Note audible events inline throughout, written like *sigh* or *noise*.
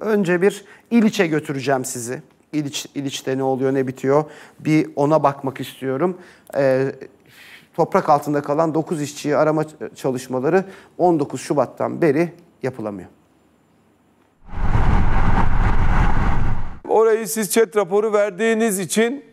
Önce bir İliç'e götüreceğim sizi. İliç, İliç'te ne oluyor ne bitiyor bir ona bakmak istiyorum. Ee, toprak altında kalan 9 işçiyi arama çalışmaları 19 Şubat'tan beri yapılamıyor. Orayı siz chat raporu verdiğiniz için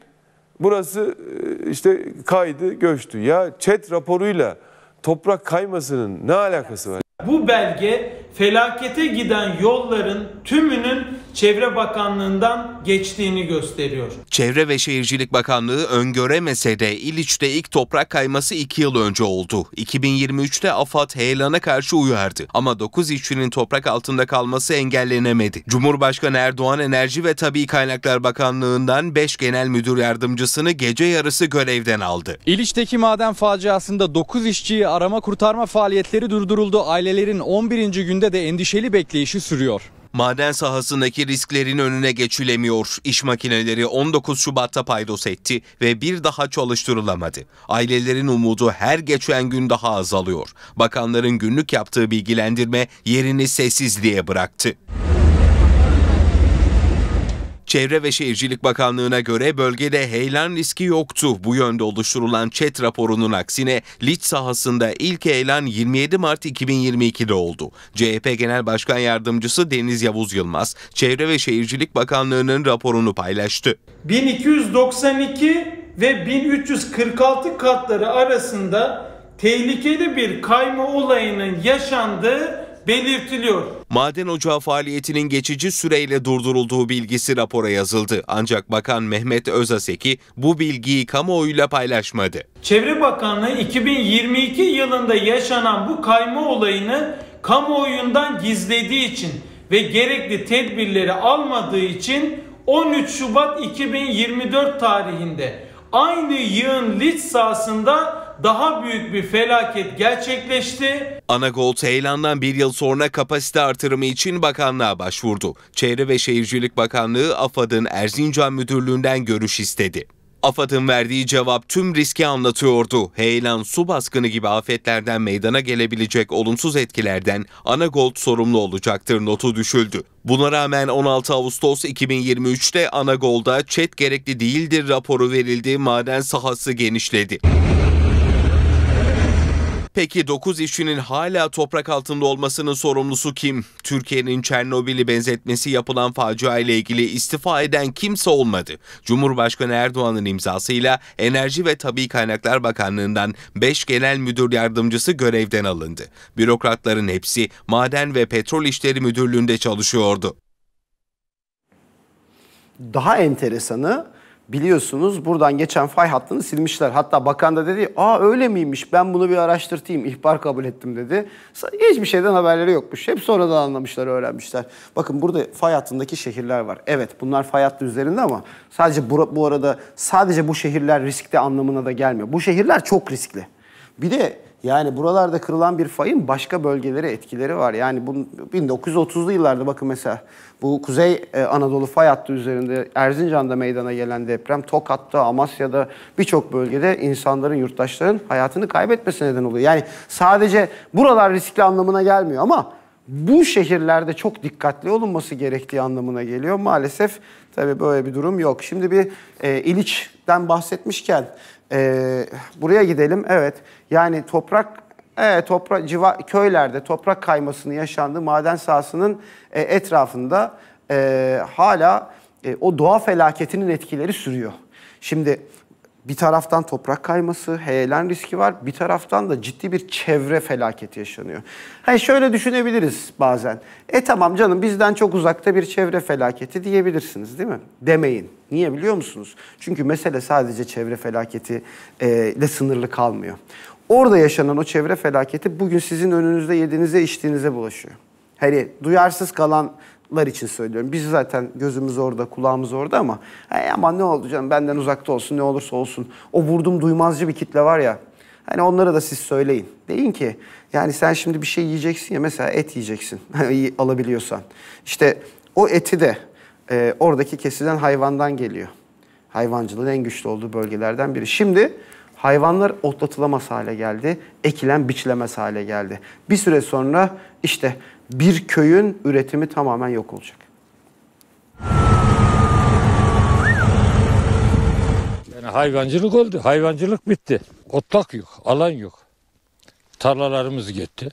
burası e, işte kaydı göçtü. Ya chat raporuyla toprak kaymasının ne alakası var? Bu belge felakete giden yolların tümünün Çevre Bakanlığı'ndan geçtiğini gösteriyor. Çevre ve Şehircilik Bakanlığı öngöremese de İliç'te ilk toprak kayması 2 yıl önce oldu. 2023'te AFAD heyelana karşı uyardı ama 9 işçinin toprak altında kalması engellenemedi. Cumhurbaşkanı Erdoğan Enerji ve Tabi Kaynaklar Bakanlığı'ndan 5 genel müdür yardımcısını gece yarısı görevden aldı. İliç'teki maden faciasında 9 işçiyi arama kurtarma faaliyetleri durduruldu. Ailelerin 11. günde yönünde de endişeli bekleyişi sürüyor. Maden sahasındaki risklerin önüne geçilemiyor. İş makineleri 19 Şubat'ta paydos etti ve bir daha çalıştırılamadı. Ailelerin umudu her geçen gün daha azalıyor. Bakanların günlük yaptığı bilgilendirme yerini sessizliğe bıraktı. Çevre ve Şehircilik Bakanlığı'na göre bölgede heyelan riski yoktu. Bu yönde oluşturulan çet raporunun aksine Liç sahasında ilk heyelan 27 Mart 2022'de oldu. CHP Genel Başkan Yardımcısı Deniz Yavuz Yılmaz, Çevre ve Şehircilik Bakanlığı'nın raporunu paylaştı. 1292 ve 1346 katları arasında tehlikeli bir kayma olayının yaşandığı belirtiliyor maden ocağı faaliyetinin geçici süreyle durdurulduğu bilgisi rapora yazıldı. Ancak Bakan Mehmet Özaseki bu bilgiyi kamuoyuyla paylaşmadı. Çevre Bakanlığı 2022 yılında yaşanan bu kayma olayını kamuoyundan gizlediği için ve gerekli tedbirleri almadığı için 13 Şubat 2024 tarihinde aynı yığın lit sahasında daha büyük bir felaket gerçekleşti. Anagol heyelandan bir yıl sonra kapasite artırımı için bakanlığa başvurdu. Çevre ve Şehircilik Bakanlığı AFAD'ın Erzincan Müdürlüğü'nden görüş istedi. AFAD'ın verdiği cevap tüm riski anlatıyordu. Heyelan su baskını gibi afetlerden meydana gelebilecek olumsuz etkilerden Anagold sorumlu olacaktır notu düşüldü. Buna rağmen 16 Ağustos 2023'te Anagold'a çet gerekli değildir raporu verildiği maden sahası genişledi. Peki 9 işçinin hala toprak altında olmasının sorumlusu kim? Türkiye'nin Çernobil'i benzetmesi yapılan facia ile ilgili istifa eden kimse olmadı. Cumhurbaşkanı Erdoğan'ın imzasıyla Enerji ve Tabi Kaynaklar Bakanlığı'ndan 5 genel müdür yardımcısı görevden alındı. Bürokratların hepsi Maden ve Petrol İşleri Müdürlüğü'nde çalışıyordu. Daha enteresanı biliyorsunuz buradan geçen fay hattını silmişler. Hatta bakan da dedi aa öyle miymiş ben bunu bir araştırtayım ihbar kabul ettim dedi. Hiçbir şeyden haberleri yokmuş. Hep sonradan anlamışlar öğrenmişler. Bakın burada fay hattındaki şehirler var. Evet bunlar fay hattı üzerinde ama sadece bu, bu arada sadece bu şehirler riskli anlamına da gelmiyor. Bu şehirler çok riskli. Bir de yani buralarda kırılan bir fayın başka bölgelere etkileri var. Yani bu 1930'lu yıllarda bakın mesela bu Kuzey e, Anadolu fay hattı üzerinde Erzincan'da meydana gelen deprem, Tokat'ta, Amasya'da birçok bölgede insanların, yurttaşların hayatını kaybetmesine neden oluyor. Yani sadece buralar riskli anlamına gelmiyor ama bu şehirlerde çok dikkatli olunması gerektiği anlamına geliyor. Maalesef tabii böyle bir durum yok. Şimdi bir e, İliç'ten bahsetmişken ee, buraya gidelim. Evet. Yani toprak e, topra, civa, köylerde toprak kaymasının yaşandığı maden sahasının e, etrafında e, hala e, o doğa felaketinin etkileri sürüyor. Şimdi bir taraftan toprak kayması, heyelan riski var. Bir taraftan da ciddi bir çevre felaketi yaşanıyor. Hani şöyle düşünebiliriz bazen. E tamam canım bizden çok uzakta bir çevre felaketi diyebilirsiniz değil mi? Demeyin. Niye biliyor musunuz? Çünkü mesele sadece çevre felaketi e, ile sınırlı kalmıyor. Orada yaşanan o çevre felaketi bugün sizin önünüzde yediğinize içtiğinize bulaşıyor. Hani duyarsız kalan lar için söylüyorum. Biz zaten gözümüz orada, kulağımız orada ama hey ama ne oldu canım benden uzakta olsun ne olursa olsun. O vurdum duymazcı bir kitle var ya. Hani onlara da siz söyleyin. Deyin ki yani sen şimdi bir şey yiyeceksin ya mesela et yiyeceksin *laughs* hani alabiliyorsan. İşte o eti de e, oradaki kesilen hayvandan geliyor. Hayvancılığın en güçlü olduğu bölgelerden biri. Şimdi Hayvanlar otlatılamaz hale geldi. Ekilen biçilemez hale geldi. Bir süre sonra işte bir köyün üretimi tamamen yok olacak. Yani hayvancılık oldu. Hayvancılık bitti. Otlak yok, alan yok. Tarlalarımız gitti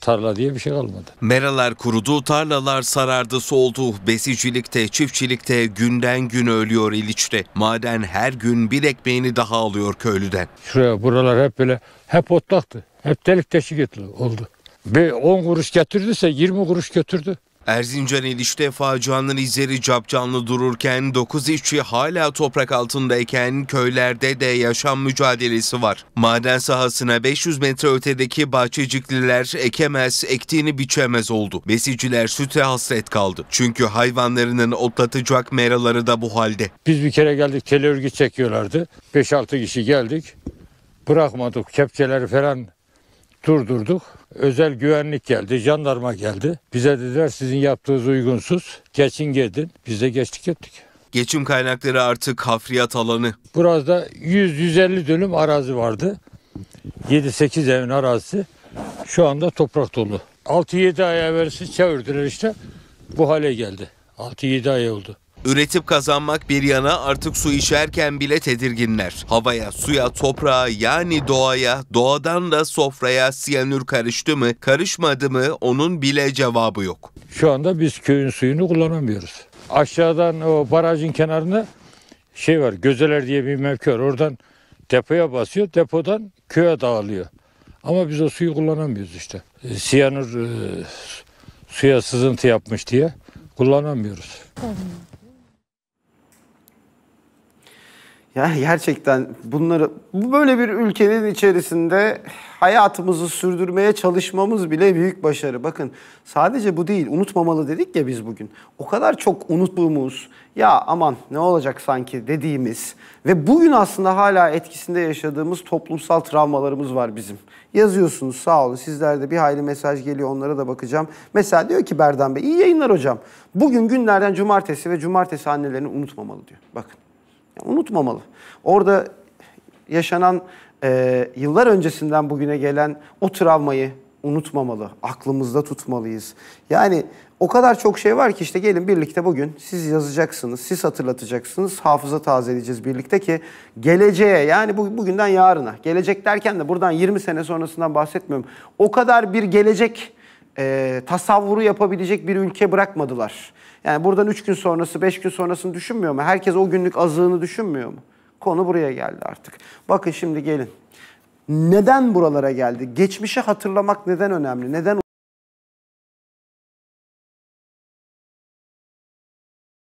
tarla diye bir şey kalmadı. Meralar kurudu, tarlalar sarardı, soldu. Besicilikte, çiftçilikte günden gün ölüyor İliç'te. Maden her gün bir ekmeğini daha alıyor köylüden. Şuraya buralar hep böyle hep otlaktı. Hep delik deşik oldu. Bir 10 kuruş getirdiyse 20 kuruş götürdü. Erzincan ilişte facianın izleri capcanlı dururken 9 işçi hala toprak altındayken köylerde de yaşam mücadelesi var. Maden sahasına 500 metre ötedeki bahçecikliler ekemez, ektiğini biçemez oldu. Besiciler süte hasret kaldı. Çünkü hayvanlarının otlatacak meraları da bu halde. Biz bir kere geldik tel örgü çekiyorlardı. 5-6 kişi geldik. Bırakmadık kepçeleri falan durdurduk. Özel güvenlik geldi, jandarma geldi. Bize dediler sizin yaptığınız uygunsuz. Geçin gidin. Biz de geçtik ettik. Geçim kaynakları artık hafriyat alanı. Burada 100-150 dönüm arazi vardı. 7-8 evin arazisi şu anda toprak dolu. 6-7 ay evvelsi çevirdiler işte bu hale geldi. 6-7 ay oldu. Üretip kazanmak bir yana artık su içerken bile tedirginler. Havaya, suya, toprağa yani doğaya, doğadan da sofraya siyanür karıştı mı, karışmadı mı onun bile cevabı yok. Şu anda biz köyün suyunu kullanamıyoruz. Aşağıdan o barajın kenarında şey var, Gözeler diye bir mevki var. Oradan depoya basıyor, depodan köye dağılıyor. Ama biz o suyu kullanamıyoruz işte. E, siyanür e, suya sızıntı yapmış diye kullanamıyoruz. Tamam. Ya gerçekten bunları bu böyle bir ülkenin içerisinde hayatımızı sürdürmeye çalışmamız bile büyük başarı. Bakın sadece bu değil unutmamalı dedik ya biz bugün. O kadar çok unuttuğumuz ya aman ne olacak sanki dediğimiz ve bugün aslında hala etkisinde yaşadığımız toplumsal travmalarımız var bizim. Yazıyorsunuz sağ olun sizlerde bir hayli mesaj geliyor onlara da bakacağım. Mesela diyor ki Berdan Bey iyi yayınlar hocam. Bugün günlerden cumartesi ve cumartesi annelerini unutmamalı diyor. Bakın unutmamalı. Orada yaşanan e, yıllar öncesinden bugüne gelen o travmayı unutmamalı, aklımızda tutmalıyız. Yani o kadar çok şey var ki işte gelin birlikte bugün siz yazacaksınız, siz hatırlatacaksınız, hafıza tazeleyeceğiz birlikte ki geleceğe yani bu, bugünden yarına, gelecek derken de buradan 20 sene sonrasından bahsetmiyorum. O kadar bir gelecek e, tasavvuru yapabilecek bir ülke bırakmadılar. Yani buradan üç gün sonrası, beş gün sonrasını düşünmüyor mu? Herkes o günlük azığını düşünmüyor mu? Konu buraya geldi artık. Bakın şimdi gelin. Neden buralara geldi? Geçmişi hatırlamak neden önemli? Neden